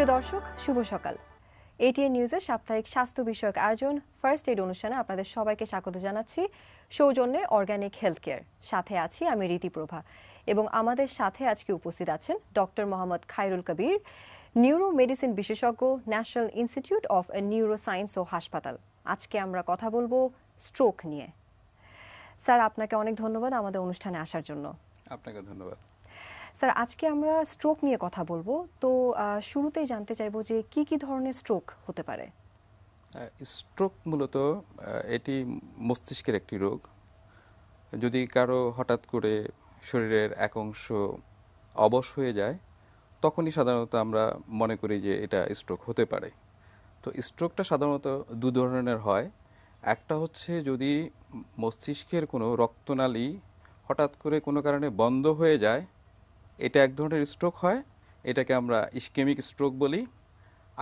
প্রিয় দর্শক শুভ সকাল এটিএন নিউজের সাপ্তাহিক স্বাস্থ্য বিষয়ক আয়োজন ফার্স্ট এইড অনুষ্ঠানে আপনাদের সবাইকে স্বাগত জানাচ্ছি সৌজন্যে অর্গানিক হেলথ কেয়ার সাথে আছি আমি রীতিপ্রভা এবং আমাদের সাথে আজকে উপস্থিত আছেন doctor Mohammad Khairul Kabir neuro medicine বিশেষজ্ঞ National Institute of Neuro Science ও হাসপাতাল আজকে আমরা কথা বলবো স্ট্রোক নিয়ে স্যার আপনাকে অনেক ধন্যবাদ আমাদের অনুষ্ঠানে আসার জন্য আপনাকে ধন্যবাদ স্যার আজকে আমরা স্ট্রোক নিয়ে কথা বলবো তো শুরুতেই জানতে চাইবো যে কি কি ধরনের স্ট্রোক হতে পারে স্ট্রোক মূলত এটি মস্তিষ্কের একটি রোগ যদি কারো হঠাৎ করে শরীরের এক অংশ অবশ হয়ে যায় তখনই সাধারণত আমরা মনে করি যে এটা স্ট্রোক হতে পারে তো স্ট্রোকটা সাধারণত দু ধরনের হয় একটা হচ্ছে যদি মস্তিষ্কের কোনো রক্তনালী হঠাৎ করে কোনো কারণে বন্ধ হয়ে যায় এটা এক ধরনের স্ট্রোক হয় এটাকে আমরা ইস্কেমিক স্ট্রোক বলি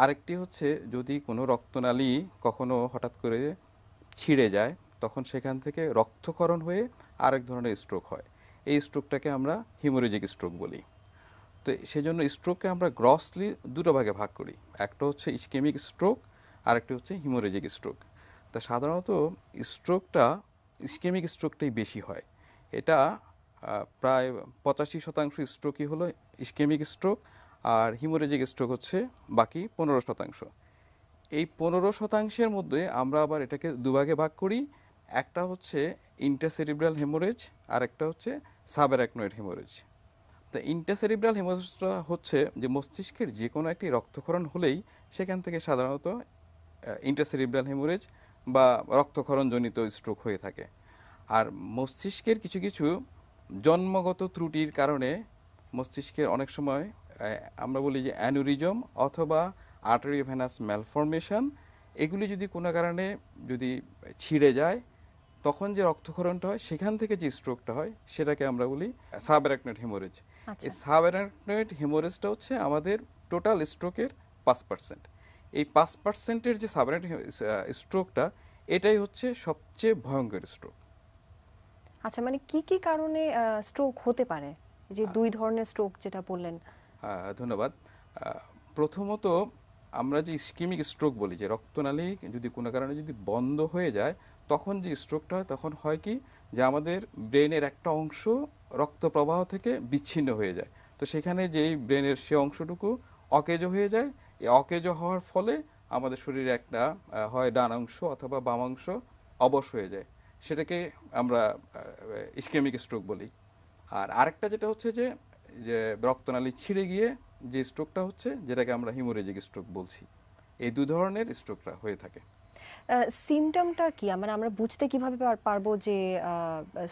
আরেকটি হচ্ছে যদি কোনো রক্তনালী কখনো হঠাৎ করে ছিঁড়ে যায় তখন সেখান থেকে রক্তকরণ হয়ে আরেক ধরনের স্ট্রোক হয় এই স্ট্রোকটাকে আমরা হিমোরেজিক স্ট্রোক বলি তো সেজন্য স্ট্রোককে আমরা গ্রসলি দুটো ভাগে ভাগ করি একটা হচ্ছে ইস্কেমিক স্ট্রোক আরেকটি হচ্ছে হিমোরেজিক স্ট্রোক তা সাধারণত স্ট্রোকটা ইস্কেমিক স্ট্রোকটাই বেশি হয় এটা প্রায় পঁচাশি শতাংশ স্ট্রোকই হলো ইস্কেমিক স্ট্রোক আর হিমোরেজিক স্ট্রোক হচ্ছে বাকি পনেরো শতাংশ এই পনেরো শতাংশের মধ্যে আমরা আবার এটাকে দুভাগে ভাগ করি একটা হচ্ছে ইন্টারসেরিব্রাল হেমোরেজ আর একটা হচ্ছে সাবেরাকনয়েড হেমোরেজ তো ইন্টারসেরিব্রাল হেমোরেজটা হচ্ছে যে মস্তিষ্কের যে কোনো একটি রক্তক্ষরণ হলেই সেখান থেকে সাধারণত ইন্টারসেরিব্রাল হেমোরেজ বা রক্তক্ষরণজনিত স্ট্রোক হয়ে থাকে আর মস্তিষ্কের কিছু কিছু জন্মগত ত্রুটির কারণে মস্তিষ্কের অনেক সময় আমরা বলি যে অ্যানুরিজম অথবা আর্টারি ভেনাস ম্যালফরমেশন এগুলি যদি কোনো কারণে যদি ছিঁড়ে যায় তখন যে রক্তক্ষরণটা হয় সেখান থেকে যে স্ট্রোকটা হয় সেটাকে আমরা বলি সাবরাকনেট আচ্ছা। হেমোরেজ এই সাবরাকনেট হেমোরেজটা হচ্ছে আমাদের টোটাল স্ট্রোকের পাঁচ পার্সেন্ট এই পাঁচ পার্সেন্টের যে সাবরাকনেট স্ট্রোকটা এটাই হচ্ছে সবচেয়ে ভয়ঙ্কর স্ট্রোক আচ্ছা মানে কি কি কারণে স্ট্রোক হতে পারে যে দুই আচ্ছা। ধরনের স্ট্রোক যেটা বললেন হ্যাঁ, হ্যাঁ, ধন্যবাদ প্রথমত আমরা যে স্কিমিক স্ট্রোক বলি যে রক্তনালী যদি কোনো কারণে যদি বন্ধ হয়ে যায় তখন যে স্ট্রোকটা হয় তখন হয় কি যে আমাদের ব্রেনের একটা অংশ রক্ত প্রবাহ থেকে বিচ্ছিন্ন হয়ে যায় তো সেখানে যেই ব্রেনের সে অংশটুকু অকেজো হয়ে যায় এই অকেজো হওয়ার ফলে আমাদের শরীরে একটা হয় ডান অংশ অথবা বাম অংশ অবশ হয়ে যায় সেটাকে আমরা ইস্কেমিক স্ট্রোক বলি আর আরেকটা যেটা হচ্ছে যে যে রক্তনালী ছিঁড়ে গিয়ে যে স্ট্রোকটা হচ্ছে যেটাকে আমরা হিমোরেজিক স্ট্রোক বলছি এই দু ধরনের স্ট্রোকটা হয়ে থাকে সিমটমটা কি মানে আমরা বুঝতে কিভাবে পারবো যে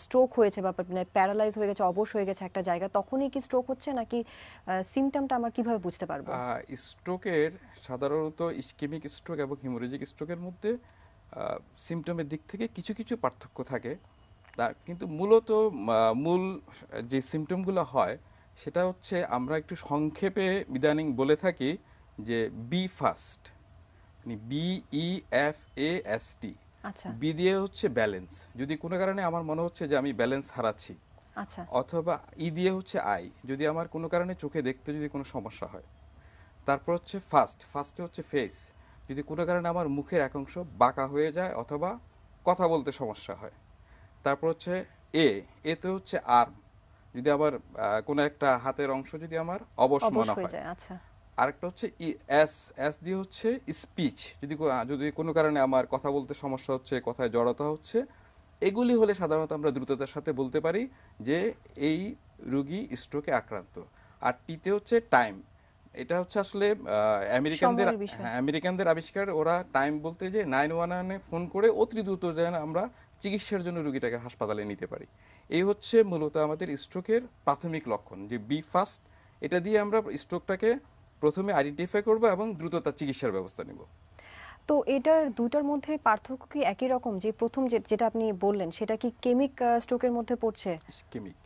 স্ট্রোক হয়েছে বা প্যারালাইজ মানে হয়ে গেছে অবশ হয়ে গেছে একটা জায়গা তখনই কি স্ট্রোক হচ্ছে নাকি সিমটমটা আমরা কিভাবে বুঝতে পারবো স্ট্রোকের সাধারণত ইস্কেমিক স্ট্রোক এবং হিমোরেজিক স্ট্রোকের মধ্যে সিমটমের দিক থেকে কিছু কিছু পার্থক্য থাকে তার কিন্তু মূলত মূল যে সিমটমগুলো হয় সেটা হচ্ছে আমরা একটু সংক্ষেপে ইদানিং বলে থাকি যে বি ফার্স্ট মানে B E F A S T B দিয়ে হচ্ছে ব্যালেন্স যদি কোনো কারণে আমার মনে হচ্ছে যে আমি ব্যালেন্স হারাচ্ছি আচ্ছা। অথবা ই e দিয়ে হচ্ছে আই যদি আমার কোনো কারণে চোখে দেখতে যদি কোনো সমস্যা হয় তারপর হচ্ছে ফার্স্ট ফার্স্টে হচ্ছে ফেস যদি কোনো কারণে আমার মুখের এক অংশ বাঁকা হয়ে যায় অথবা কথা বলতে সমস্যা হয় তারপর হচ্ছে এ এতে হচ্ছে আর্ম যদি আবার কোনো একটা হাতের অংশ যদি আমার অবশ মনে হয় আচ্ছা। আরেকটা হচ্ছে ই এস এস দিয়ে হচ্ছে স্পিচ যদি যদি কোনো কারণে আমার কথা বলতে সমস্যা হচ্ছে কথায় জড়তা হচ্ছে এগুলি হলে সাধারণত আমরা দ্রুততার সাথে বলতে পারি যে এই রুগী স্ট্রোকে আক্রান্ত আর টিতে হচ্ছে টাইম এটা হচ্ছে আসলে আমেরিকানদের হ্যাঁ, আমেরিকানদের আবিষ্কার ওরা টাইম বলতে যে নাইন ওয়ান ওয়ানে ফোন করে অতি দ্রুত যেন আমরা চিকিৎসার জন্য রুগীটাকে হাসপাতালে নিতে পারি এই হচ্ছে মূলত আমাদের স্ট্রোকের প্রাথমিক লক্ষণ যে বি ফাস্ট এটা দিয়ে আমরা স্ট্রোকটাকে প্রথমে আইডেন্টিফাই করব এবং দ্রুত তার চিকিৎসার ব্যবস্থা নেব তো এটার দুটার মধ্যে পার্থক্য কি একই রকম যে প্রথম যেটা আপনি বললেন সেটা কি কেমিক স্ট্রোকের মধ্যে পড়ছে কেমিক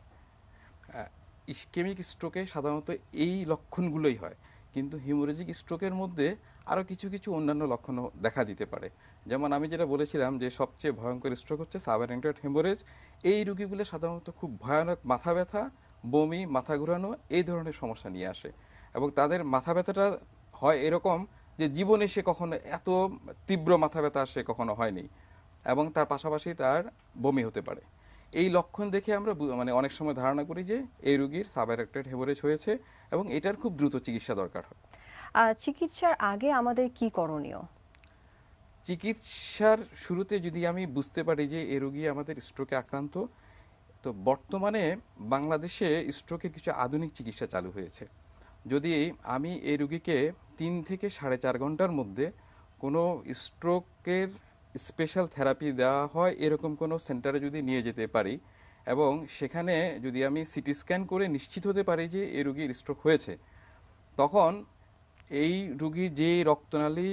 ইস্কেমিক স্ট্রোকে সাধারণত এই লক্ষণগুলোই হয় কিন্তু হিমোরেজিক স্ট্রোকের মধ্যে আরও কিছু কিছু অন্যান্য লক্ষণও দেখা দিতে পারে যেমন আমি যেটা বলেছিলাম যে সবচেয়ে ভয়ঙ্কর স্ট্রোক হচ্ছে সাবারেন্টেড হেমোরেজ এই রুগীগুলো সাধারণত খুব ভয়ানক মাথা ব্যথা বমি মাথা ঘুরানো এই ধরনের সমস্যা নিয়ে আসে এবং তাদের মাথা ব্যথাটা হয় এরকম যে জীবনে সে কখনো এত তীব্র মাথা ব্যথা সে কখনো হয়নি এবং তার পাশাপাশি তার বমি হতে পারে এই লক্ষণ দেখে আমরা মানে অনেক সময় ধারণা করি যে এই রোগীর সাবাইরেক্টেড হেমোরেজ হয়েছে এবং এটার খুব দ্রুত চিকিৎসা দরকার হয় চিকিৎসার আগে আমাদের কি করণীয় চিকিৎসার শুরুতে যদি আমি বুঝতে পারি যে এ রোগী আমাদের স্ট্রোকে আক্রান্ত তো বর্তমানে বাংলাদেশে স্ট্রোকের কিছু আধুনিক চিকিৎসা চালু হয়েছে যদি আমি এই রুগীকে তিন থেকে সাড়ে চার ঘন্টার মধ্যে কোনো স্ট্রোকের স্পেশাল থেরাপি দেওয়া হয় এরকম কোনো সেন্টারে যদি নিয়ে যেতে পারি এবং সেখানে যদি আমি সিটি স্ক্যান করে নিশ্চিত হতে পারি যে এই রুগীর স্ট্রোক হয়েছে তখন এই রুগী যে রক্তনালী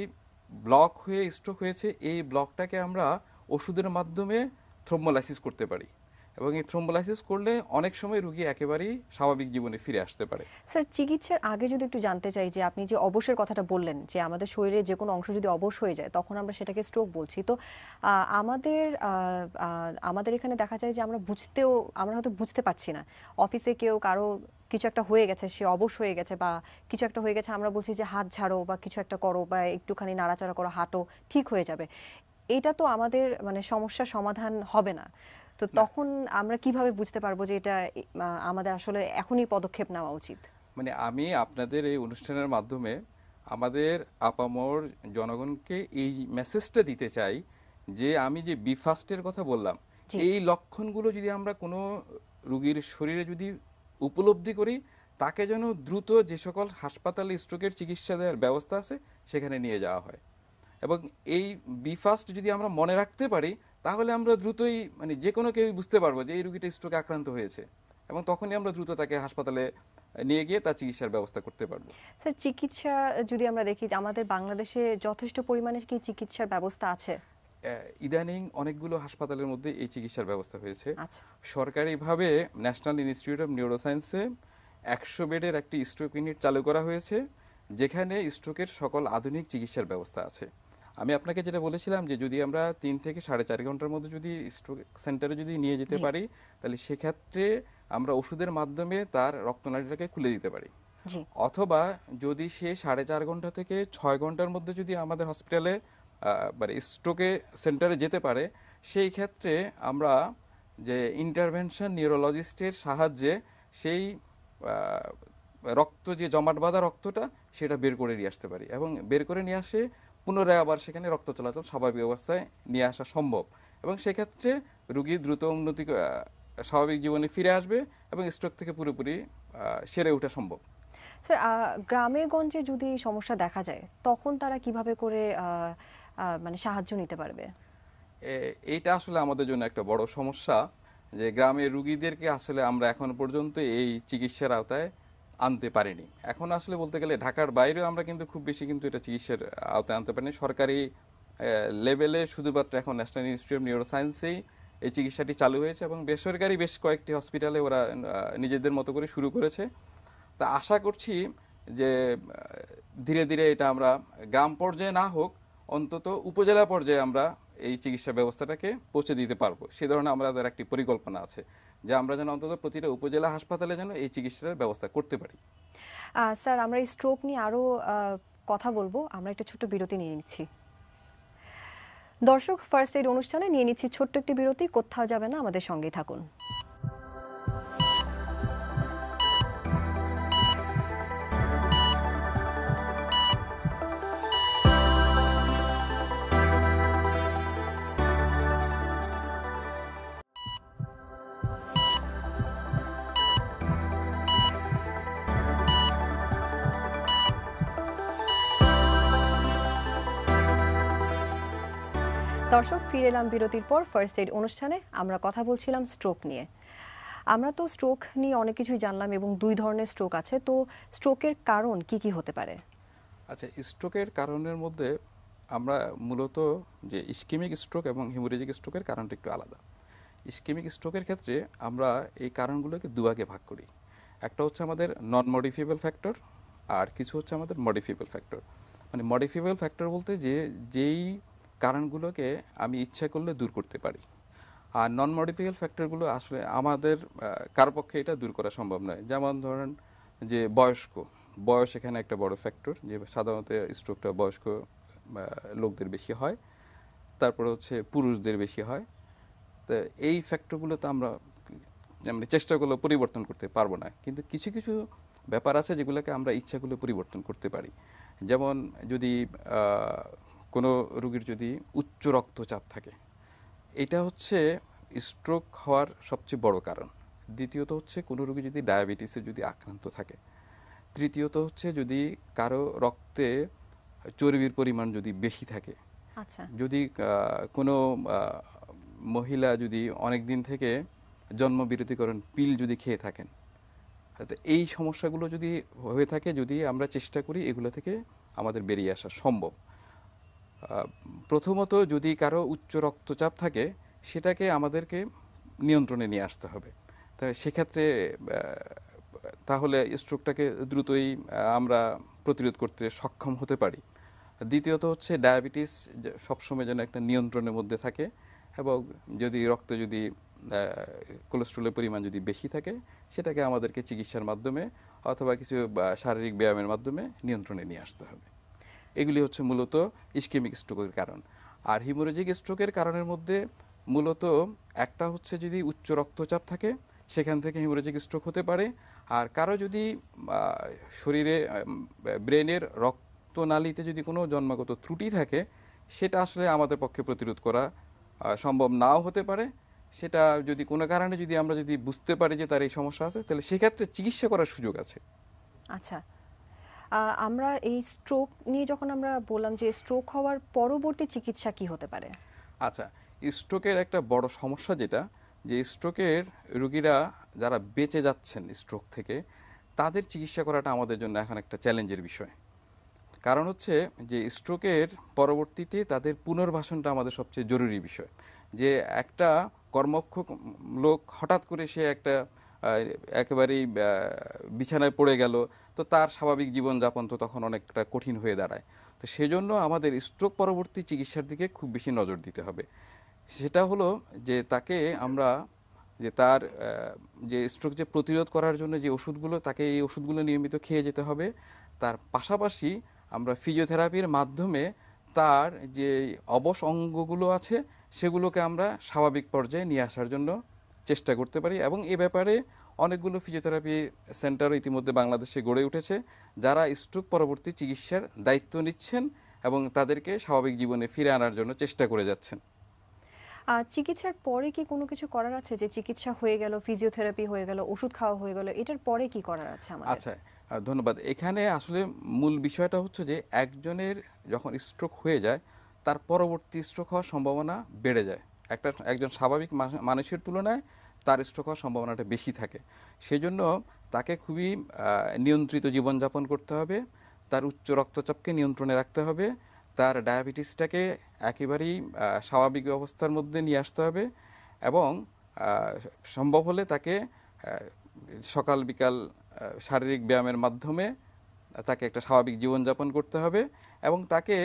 ব্লক হয়ে স্ট্রোক হয়েছে এই ব্লকটাকে আমরা ওষুধের মাধ্যমে থ্রোমোলাইসিস করতে পারি এবং এই থ্রোম্বোলাইসিস করলে অনেক সময় রোগী একেবারেই স্বাভাবিক জীবনে ফিরে আসতে পারে স্যার চিকিৎসার আগে যদি একটু জানতে চাই যে আপনি যে অবসের কথাটা বললেন যে আমাদের শরীরে যে কোনো অংশ যদি অবশ হয়ে যায় তখন আমরা সেটাকে স্ট্রোক বলছি তো আমাদের আমাদের এখানে দেখা যায় যে আমরা বুঝতেও আমরা হয়তো বুঝতে পারছি না অফিসে কেউ কারো কিছু একটা হয়ে গেছে সে অবশ হয়ে গেছে বা কিছু একটা হয়ে গেছে আমরা বলছি যে হাত ঝাড়ো বা কিছু একটা করো বা একটুখানি নাড়াচাড়া করো হাঁটো ঠিক হয়ে যাবে এটা তো আমাদের মানে সমস্যা সমাধান হবে না তো তখন আমরা কিভাবে বুঝতে পারবো যে এটা আমাদের আসলে এখনই পদক্ষেপ নেওয়া উচিত মানে আমি আপনাদের এই অনুষ্ঠানের মাধ্যমে আমাদের আপামর জনগণকে এই মেসেজটা দিতে চাই যে আমি যে বি ফার্স্টের কথা বললাম এই লক্ষণগুলো যদি আমরা কোনো রুগীর শরীরে যদি উপলব্ধি করি তাকে যেন দ্রুত যে সকল হাসপাতালে স্ট্রোকের চিকিৎসা দেওয়ার ব্যবস্থা আছে সেখানে নিয়ে যাওয়া হয় এবং এই বি ফার্স্ট যদি আমরা মনে রাখতে পারি তাহলে আমরা দ্রুতই মানে যে কোনো কেউই বুঝতে পারবো যে এই রুগীটা স্ট্রোকে আক্রান্ত হয়েছে এবং তখনই আমরা দ্রুত তাকে হাসপাতালে নিয়ে গিয়ে তার চিকিৎসার ব্যবস্থা করতে পারবো স্যার চিকিৎসা যদি আমরা দেখি আমাদের বাংলাদেশে যথেষ্ট পরিমাণে কি চিকিৎসার ব্যবস্থা আছে ইদানিং অনেকগুলো হাসপাতালের মধ্যে এই চিকিৎসার ব্যবস্থা হয়েছে আচ্ছা। সরকারিভাবে ন্যাশনাল ইনস্টিটিউট অফ নিউরোসায়েন্সে একশো বেডের একটি স্ট্রোক ইউনিট চালু করা হয়েছে যেখানে স্ট্রোকের সকল আধুনিক চিকিৎসার ব্যবস্থা আছে আমি আপনাকে যেটা বলেছিলাম যে যদি আমরা তিন থেকে সাড়ে চার ঘন্টার মধ্যে যদি স্ট্রোক সেন্টারে যদি নিয়ে যেতে পারি তাহলে সেক্ষেত্রে আমরা ওষুধের মাধ্যমে তার রক্তনালীটাকে খুলে দিতে পারি অথবা যদি সে সাড়ে চার ঘন্টা থেকে ছয় ঘন্টার মধ্যে যদি আমাদের হসপিটালে মানে স্ট্রোকে সেন্টারে যেতে পারে সেই ক্ষেত্রে আমরা যে ইন্টারভেনশন নিউরোলজিস্টের সাহায্যে সেই রক্ত যে জমাট বাঁধা রক্তটা সেটা বের করে নিয়ে আসতে পারি এবং বের করে নিয়ে আসে পুনরায় আবার সেখানে রক্ত চলাচল স্বাভাবিক অবস্থায় নিয়ে আসা সম্ভব এবং সেক্ষেত্রে রুগী দ্রুত উন্নতি স্বাভাবিক জীবনে ফিরে আসবে এবং স্ট্রোক থেকে পুরোপুরি সেরে ওঠা সম্ভব স্যার গ্রামে গঞ্জে যদি সমস্যা দেখা যায় তখন তারা কিভাবে করে মানে সাহায্য নিতে পারবে এইটা আসলে আমাদের জন্য একটা বড় সমস্যা যে গ্রামের রুগীদেরকে আসলে আমরা এখন পর্যন্ত এই চিকিৎসার আওতায় আনতে পারেনি এখন আসলে বলতে গেলে ঢাকার বাইরেও আমরা কিন্তু খুব বেশি কিন্তু এটা চিকিৎসার আওতায় আনতে পারিনি সরকারি লেভেলে শুধুমাত্র এখন ন্যাশনাল ইনস্টিটিউট অফ নিউরোসায়েন্সেই এই চিকিৎসাটি চালু হয়েছে এবং বেসরকারি বেশ কয়েকটি হসপিটালে ওরা নিজেদের মতো করে শুরু করেছে তা আশা করছি যে ধীরে ধীরে এটা আমরা গ্রাম পর্যায়ে না হোক অন্তত উপজেলা পর্যায়ে আমরা এই চিকিৎসা ব্যবস্থাটাকে পৌঁছে দিতে পারবো সে ধরনের আমাদের একটি পরিকল্পনা আছে যে আমরা যেন অন্তত প্রতিটা উপজেলা হাসপাতালে যেন এই চিকিৎসার ব্যবস্থা করতে পারি স্যার আমরা এই স্ট্রোক নিয়ে আরও কথা বলবো আমরা একটা ছোট্ট বিরতি নিয়ে নিচ্ছি দর্শক ফার্স্ট এইড অনুষ্ঠানে নিয়ে নিচ্ছি ছোট্ট একটি বিরতি কোথাও যাবে না আমাদের সঙ্গেই থাকুন দর্শক ফিরে এলাম বিরতির পর ফার্স্ট এইড অনুষ্ঠানে আমরা কথা বলছিলাম স্ট্রোক নিয়ে আমরা তো স্ট্রোক নিয়ে অনেক কিছুই জানলাম এবং দুই ধরনের স্ট্রোক আছে তো স্ট্রোকের কারণ কি কি হতে পারে আচ্ছা স্ট্রোকের কারণের মধ্যে আমরা মূলত যে ইস্কিমিক স্ট্রোক এবং হিমোরেজিক স্ট্রোকের কারণটা একটু আলাদা ইস্কিমিক স্ট্রোকের ক্ষেত্রে আমরা এই কারণগুলোকে দুভাগে ভাগ করি একটা হচ্ছে আমাদের নন মডিফিয়েবল ফ্যাক্টর আর কিছু হচ্ছে আমাদের মডিফিয়েবল ফ্যাক্টর মানে মডিফিয়েবল ফ্যাক্টর বলতে যে যেই কারণগুলোকে আমি ইচ্ছা করলে দূর করতে পারি আর নন মডিফিক্যাল ফ্যাক্টরগুলো আসলে আমাদের কার পক্ষে এটা দূর করা সম্ভব নয় যেমন ধরেন যে বয়স্ক বয়স এখানে একটা বড় ফ্যাক্টর যে সাধারণত স্ট্রোকটা বয়স্ক লোকদের বেশি হয় তারপরে হচ্ছে পুরুষদের বেশি হয় তো এই ফ্যাক্টরগুলো তো আমরা মানে চেষ্টা পরিবর্তন করতে পারবো না কিন্তু কিছু কিছু ব্যাপার আছে যেগুলোকে আমরা ইচ্ছাগুলো পরিবর্তন করতে পারি যেমন যদি কোনো রুগীর যদি উচ্চ রক্তচাপ থাকে এটা হচ্ছে স্ট্রোক হওয়ার সবচেয়ে বড় কারণ দ্বিতীয়ত হচ্ছে কোনো রুগী যদি ডায়াবেটিসে যদি আক্রান্ত থাকে তৃতীয়ত হচ্ছে যদি কারো রক্তে চর্বির পরিমাণ যদি বেশি থাকে আচ্ছা। যদি কোনো মহিলা যদি অনেক দিন থেকে জন্মবিরতিকরণ পিল যদি খেয়ে থাকেন এই সমস্যাগুলো যদি হয়ে থাকে যদি আমরা চেষ্টা করি এগুলো থেকে আমাদের বেরিয়ে আসা সম্ভব প্রথমত যদি কারো উচ্চ রক্তচাপ থাকে সেটাকে আমাদেরকে নিয়ন্ত্রণে নিয়ে আসতে হবে তা সেক্ষেত্রে তাহলে স্ট্রোকটাকে দ্রুতই আমরা প্রতিরোধ করতে সক্ষম হতে পারি দ্বিতীয়ত হচ্ছে ডায়াবেটিস সবসময় যেন একটা নিয়ন্ত্রণের মধ্যে থাকে এবং যদি রক্ত যদি কোলেস্ট্রলের পরিমাণ যদি বেশি থাকে সেটাকে আমাদেরকে চিকিৎসার মাধ্যমে অথবা কিছু শারীরিক ব্যায়ামের মাধ্যমে নিয়ন্ত্রণে নিয়ে আসতে হবে এগুলি হচ্ছে মূলত ইস্কেমিক স্ট্রোকের কারণ আর হিমোরেজিক স্ট্রোকের কারণের মধ্যে মূলত একটা হচ্ছে যদি উচ্চ রক্তচাপ থাকে সেখান থেকে হিমোরেজিক স্ট্রোক হতে পারে আর কারো যদি শরীরে ব্রেনের রক্তনালীতে যদি কোনো জন্মাগত ত্রুটি থাকে সেটা আসলে আমাদের পক্ষে প্রতিরোধ করা সম্ভব নাও হতে পারে সেটা যদি কোনো কারণে যদি আমরা যদি বুঝতে পারি যে তার এই সমস্যা আছে তাহলে সেক্ষেত্রে চিকিৎসা করার সুযোগ আছে আচ্ছা আমরা এই স্ট্রোক নিয়ে যখন আমরা বললাম যে স্ট্রোক হওয়ার পরবর্তী চিকিৎসা কি হতে পারে আচ্ছা স্ট্রোকের একটা বড় সমস্যা যেটা যে স্ট্রোকের রুগীরা যারা বেঁচে যাচ্ছেন স্ট্রোক থেকে তাদের চিকিৎসা করাটা আমাদের জন্য এখন একটা চ্যালেঞ্জের বিষয় কারণ হচ্ছে যে স্ট্রোকের পরবর্তীতে তাদের পুনর্বাসনটা আমাদের সবচেয়ে জরুরি বিষয় যে একটা কর্মক্ষ লোক হঠাৎ করে সে একটা একেবারেই বিছানায় পড়ে গেল তো তার স্বাভাবিক জীবনযাপন তো তখন অনেকটা কঠিন হয়ে দাঁড়ায় তো সেজন্য আমাদের স্ট্রোক পরবর্তী চিকিৎসার দিকে খুব বেশি নজর দিতে হবে সেটা হলো যে তাকে আমরা যে তার যে স্ট্রোক যে প্রতিরোধ করার জন্য যে ওষুধগুলো তাকে এই ওষুধগুলো নিয়মিত খেয়ে যেতে হবে তার পাশাপাশি আমরা ফিজিওথেরাপির মাধ্যমে তার যে অবশ অঙ্গগুলো আছে সেগুলোকে আমরা স্বাভাবিক পর্যায়ে নিয়ে আসার জন্য চেষ্টা করতে পারি এবং এ ব্যাপারে অনেকগুলো ফিজিওথেরাপি সেন্টার ইতিমধ্যে বাংলাদেশে গড়ে উঠেছে যারা স্ট্রোক পরবর্তী চিকিৎসার দায়িত্ব নিচ্ছেন এবং তাদেরকে স্বাভাবিক জীবনে ফিরে আনার জন্য চেষ্টা করে যাচ্ছেন চিকিৎসার পরে কি কোনো কিছু করার আছে যে চিকিৎসা হয়ে গেল ফিজিওথেরাপি হয়ে গেল ওষুধ খাওয়া হয়ে গেল এটার পরে কি করার আছে আমাদের আচ্ছা ধন্যবাদ এখানে আসলে মূল বিষয়টা হচ্ছে যে একজনের যখন স্ট্রোক হয়ে যায় তার পরবর্তী স্ট্রোক হওয়ার সম্ভাবনা বেড়ে যায় একটা একজন স্বাভাবিক মানুষের তুলনায় তার স্ট্রোক হওয়ার সম্ভাবনাটা বেশি থাকে সেজন্য তাকে খুবই নিয়ন্ত্রিত জীবনযাপন করতে হবে তার উচ্চ রক্তচাপকে নিয়ন্ত্রণে রাখতে হবে তার ডায়াবেটিসটাকে একেবারেই স্বাভাবিক অবস্থার মধ্যে নিয়ে আসতে হবে এবং সম্ভব হলে তাকে সকাল বিকাল শারীরিক ব্যায়ামের মাধ্যমে তাকে একটা স্বাভাবিক জীবনযাপন করতে হবে এবং তাকে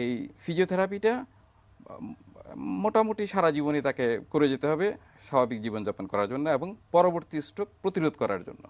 এই ফিজিওথেরাপিটা মোটামুটি সারা জীবনই তাকে করে যেতে হবে স্বাভাবিক জীবনযাপন করার জন্য এবং পরবর্তী স্ট্রোক প্রতিরোধ করার জন্য